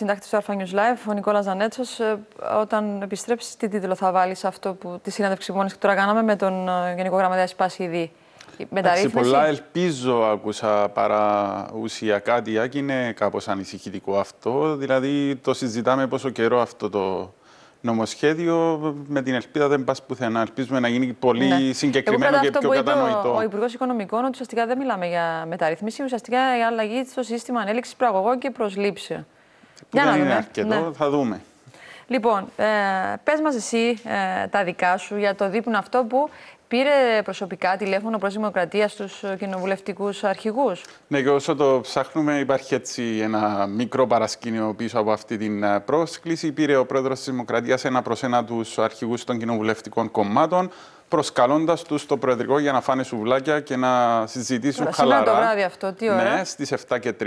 συντάκτης του Alpha News Live, ο Νικόλας Ζανέτσο. Ε, όταν επιστρέψεις, τι τίτλο θα βάλεις σε αυτό που τη συνέντευξη και τώρα κάναμε με τον ε, Γενικό Γραμματέα Σπάση Σε πολλά ελπίζω άκουσα παρά ουσιακά και είναι κάπως ανησυχητικό αυτό. Δηλαδή το συζητάμε πόσο καιρό αυτό το νομοσχέδιο, με την ελπίδα δεν πας πουθενά. Ελπίζουμε να γίνει πολύ ναι. συγκεκριμένο και πιο κατανοητό. Ο Υπουργός Οικονομικών ότι ουσιαστικά δεν μιλάμε για μεταρρύθμιση, ουσιαστικά για αλλαγή στο σύστημα ανέλυξης πραγωγών και προσλήψεων. Που δεν είναι αρκετό, ναι. θα δούμε. Λοιπόν, ε, πες μας εσύ ε, τα δικά σου για το δείπνο αυτό που πήρε προσωπικά τηλέφωνο προς Δημοκρατία στους κοινοβουλευτικούς αρχηγούς. Ναι, και όσο το ψάχνουμε υπάρχει έτσι ένα μικρό παρασκήνιο πίσω από αυτή την ε, πρόσκληση. Πήρε ο πρόεδρος της Δημοκρατίας ένα προς ένα τους αρχηγούς των κοινοβουλευτικών κομμάτων προσκαλώντας τους στο Προεδρικό για να φάνε σουβλάκια και να συζητήσουν Τώρα, χαλαρά. Σήμερα το βράδυ αυτό, τι ώρα. Ναι, στις 7 και 30.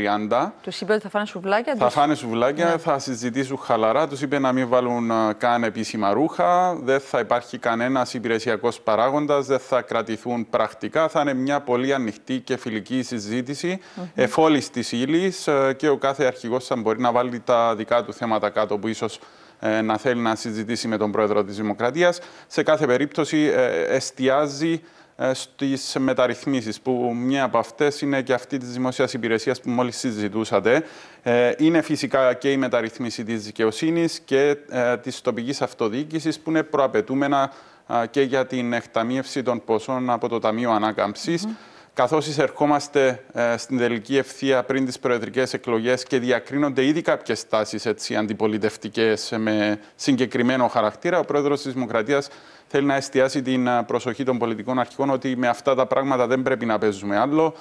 Του είπε ότι θα φάνε σουβλάκια. Θα τους... φάνε σουβλάκια, ναι. θα συζητήσουν χαλαρά. Τους είπε να μην βάλουν ε, καν επίσημα ρούχα. Δεν θα υπάρχει κανένας υπηρεσιακός παράγοντας. Δεν θα κρατηθούν πρακτικά. Θα είναι μια πολύ ανοιχτή και φιλική συζήτηση mm -hmm. εφόλης της ύλης ε, και ο κάθε αρχηγός θα μπορεί να βάλει τα δικά του θέματα κάτω που ίσως ε, να θέλει να συζητήσει με τον πρόεδρο της Δημοκρατίας. Σε κάθε περίπτωση ε, εστιάζει ε, στις μεταρρυθμίσεις που μια από αυτές είναι και αυτή της δημοσίας υπηρεσίας που μόλις συζητούσατε. Είναι φυσικά και η μεταρρυθμίση της δικαιοσύνης και της τοπικής αυτοδιοίκησης που είναι προαπαιτούμενα και για την εκταμείευση των ποσών από το Ταμείο Ανάκαμψης καθώς εισερχόμαστε ε, στην τελική ευθεία πριν τις προεδρικές εκλογές και διακρίνονται ήδη κάποιες τάσεις αντιπολιτευτικές ε, με συγκεκριμένο χαρακτήρα, ο πρόεδρος της Δημοκρατίας θέλει να εστιάσει την ε, προσοχή των πολιτικών αρχικών ότι με αυτά τα πράγματα δεν πρέπει να παίζουμε άλλο.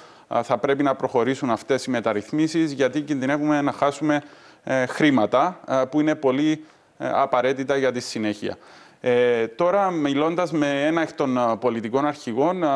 Θα πρέπει να προχωρήσουν αυτές οι μεταρρυθμίσεις, γιατί κινδυνεύουμε να χάσουμε χρήματα που είναι πολύ απαραίτητα για τη συνέχεια. Ε, τώρα, μιλώντας με ένα εκ των ε, πολιτικών αρχηγών, ε,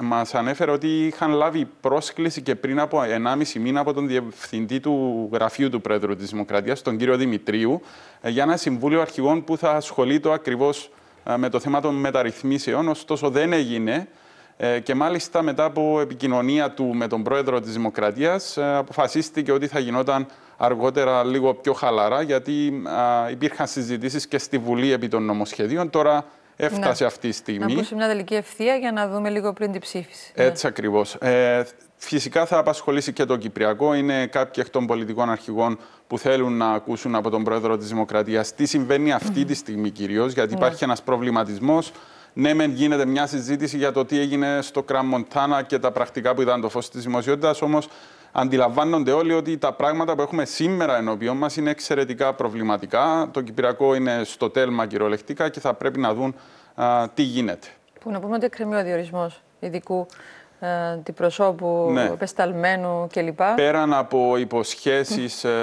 μας ανέφερε ότι είχαν λάβει πρόσκληση και πριν από 1,5 μήνα από τον διευθυντή του γραφείου του Πρόεδρου της Δημοκρατίας, τον κύριο Δημητρίου, για ένα συμβούλιο αρχηγών που θα ασχολείται ακριβώς με το θέμα των μεταρρυθμίσεων. Ωστόσο, δεν έγινε. Ε, και μάλιστα μετά από επικοινωνία του με τον πρόεδρο της Δημοκρατίας ε, αποφασίστηκε ότι θα γινόταν αργότερα λίγο πιο χαλαρά γιατί υπήρχαν συζητήσεις και στη Βουλή επί των νομοσχεδίων. Τώρα έφτασε ναι. αυτή η στιγμή. Να ακούσουμε μια τελική ευθεία για να δούμε λίγο πριν την ψήφιση. Ναι. Έτσι ναι. ακριβώς. Ε, φυσικά θα απασχολήσει και τον Κυπριακό. Είναι κάποιοι εκ των πολιτικών αρχηγών που θέλουν να ακούσουν από τον πρόεδρο της Δημοκρατίας τι συμβαίνει αυτή τη στιγμή κυρίως γιατί ναι. υπάρχει ένας προβληματισμός ναι, μεν γίνεται μια συζήτηση για το τι έγινε στο Μοντάνα και τα πρακτικά που ήταν το φως της δημοσιότητας, όμως αντιλαμβάνονται όλοι ότι τα πράγματα που έχουμε σήμερα ενώπιον μας είναι εξαιρετικά προβληματικά. Το Κυπριακό είναι στο τέλμα κυριολεκτικά και θα πρέπει να δουν τι γίνεται. Που να πούμε ότι εκκρεμεί ο διορισμός ειδικού ε, αντιπροσώπου ναι. πεσταλμένου κλπ. Πέραν από υποσχέσεις ε,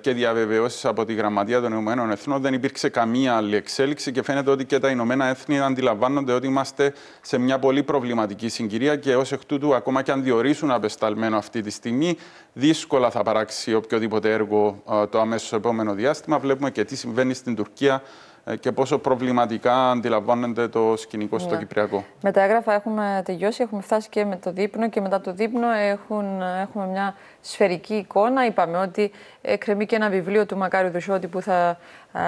και διαβεβαιώσεις από τη Γραμματεία των Ηνωμένων Εθνών δεν υπήρξε καμία άλλη εξέλιξη και φαίνεται ότι και τα Ηνωμένα Έθνη αντιλαμβάνονται ότι είμαστε σε μια πολύ προβληματική συγκυρία και ως εκ τούτου ακόμα και αν διορίσουν απεσταλμένο αυτή τη στιγμή δύσκολα θα παράξει οποιοδήποτε έργο ε, το αμέσως επόμενο διάστημα. Βλέπουμε και τι συμβαίνει στην Τουρκία ε, και πόσο προβληματικά αντιλαμβάνεται το σκηνικό στο ναι. Κυπριακό. Με τα έγγραφα έχουμε τελειώσει, έχουμε φτάσει και με το δείπνο και μετά το δείπνο έχουν, έχουμε μια σφαιρική εικόνα. Είπαμε ότι κρεμεί και ένα βιβλίο του Μακάριου Δουσιώτη που θα α,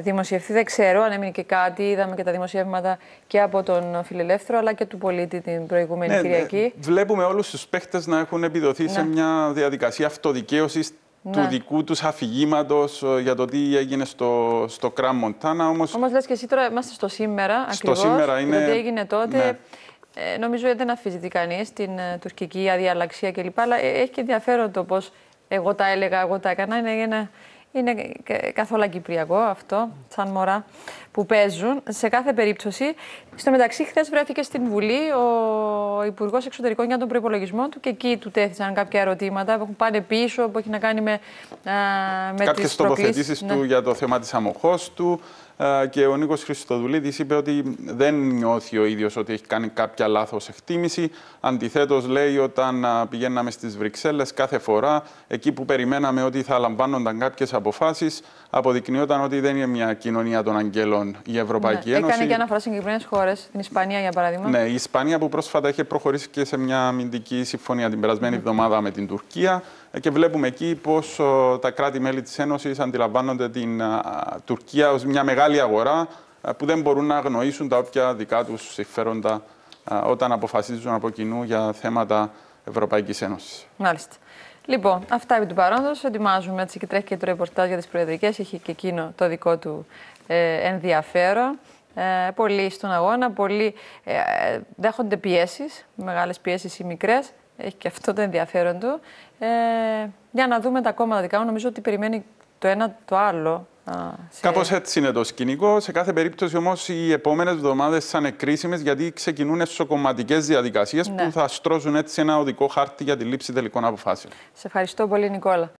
δημοσιευθεί. Δεν ξέρω αν έμεινε και κάτι. Είδαμε και τα δημοσιεύματα και από τον Φιλελεύθερο αλλά και του πολίτη την προηγούμενη ναι, ναι Κυριακή. Ναι. Βλέπουμε όλους τους παίχτες να έχουν επιδοθεί σε ναι. μια διαδικασία αυτοδικαίωσης του ναι. δικού τους αφηγήματος ε, για το τι έγινε στο, στο Κραμ Μοντάνα. Όμως όμως λες και εσύ τώρα είμαστε στο σήμερα. Στο σήμερα είναι. Το τι έγινε τότε. Ναι. Ε, νομίζω δεν αφιζητεί κανείς την ε, τουρκική αδιαλαξία κλπ. Αλλά έχει και ενδιαφέρον το πώς εγώ τα έλεγα, εγώ τα έκανα. Είναι, είναι, είναι καθόλου κυπριακό αυτό, σαν μωρά που παίζουν σε κάθε περίπτωση. Στο μεταξύ, χθες βρέθηκε στην Βουλή ο Υπουργός Εξωτερικών για τον προπολογισμό του και εκεί του τέθησαν κάποια ερωτήματα που έχουν πάνε πίσω, που έχει να κάνει με. με Κάποιες τοποθετήσεις του ναι. για το θέμα της αμοχώ του. και ο Νίκος Χριστοδουλίδη είπε ότι δεν νιώθει ο ίδιος ότι έχει κάνει κάποια λάθος εκτίμηση. Αντιθέτως, λέει, όταν πηγαίναμε στις Βρυξέλλες κάθε φορά, εκεί που περιμέναμε ότι θα λαμβάνονταν κάποιες αποφάσεις, αποδεικνύονταν ότι δεν είναι μια κοινωνία των αγγέλων η Ευρωπαϊκή ναι. Ένωση. Έκανε και αναφορά σε συγκεκριμένες χώρες, την Ισπανία για παράδειγμα. Ναι, η Ισπανία που πρόσφατα είχε προχωρήσει και σε μια αμυντική συμφωνία την περασμένη ναι. εβδομάδα με την Τουρκία ε, και βλέπουμε εκεί πώς τα κράτη-μέλη της Ένωσης αντιλαμβάνονται την Τουρκία ως μια μεγάλη αγορά ε, που δεν μπορούν να αγνοήσουν τα όποια δικά τους συμφέροντα ε, όταν αποφασίζουν από κοινού για θέματα Ευρωπαϊκής Ένωσης. Μάλιστα. Λοιπόν, αυτά επί του παρόντος. Ετοιμάζουμε έτσι και τρέχει και το ρεπορτάζ για τις προεδρικές. Έχει και εκείνο το δικό του ε, ενδιαφέρον. Ε, πολλοί στον αγώνα, πολλοί ε, δέχονται πιέσεις, μεγάλες πιέσεις ή μικρές. Έχει και αυτό το ενδιαφέρον του. Ε, για να δούμε τα κόμματα δικά μου. Νομίζω ότι περιμένει το ένα το άλλο. Σε... Κάπως έτσι είναι το σκηνικό. Σε κάθε περίπτωση όμως οι επόμενες εβδομάδες θα είναι κρίσιμες γιατί ξεκινούν εσωκομματικές διαδικασίες ναι. που θα στρώσουν έτσι ένα οδικό χάρτη για τη λήψη τελικών αποφάσεων. Σε ευχαριστώ πολύ, Νικόλα.